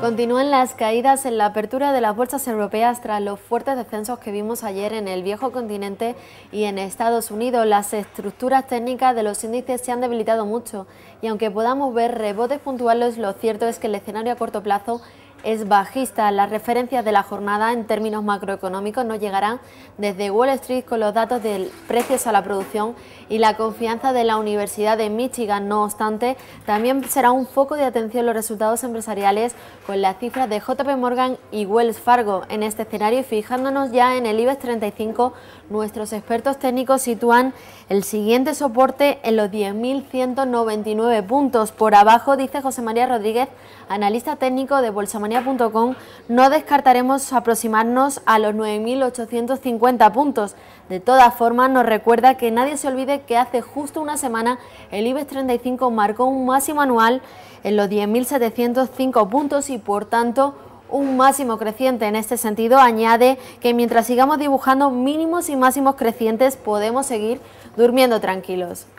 Continúan las caídas en la apertura de las bolsas europeas tras los fuertes descensos que vimos ayer en el viejo continente y en Estados Unidos. Las estructuras técnicas de los índices se han debilitado mucho y aunque podamos ver rebotes puntuales, lo cierto es que el escenario a corto plazo es bajista. Las referencias de la jornada en términos macroeconómicos no llegarán desde Wall Street con los datos de precios a la producción y la confianza de la Universidad de Michigan. No obstante, también será un foco de atención los resultados empresariales con las cifras de JP Morgan y Wells Fargo. En este escenario, fijándonos ya en el IBEX 35, nuestros expertos técnicos sitúan el siguiente soporte en los 10.199 puntos. Por abajo, dice José María Rodríguez, analista técnico de bolsamanía.com, no descartaremos aproximarnos a los 9.850 puntos. De todas formas, nos recuerda que nadie se olvide que hace justo una semana el IBEX 35 marcó un máximo anual en los 10.705 puntos y, por tanto, un máximo creciente. En este sentido, añade que mientras sigamos dibujando mínimos y máximos crecientes, podemos seguir durmiendo tranquilos.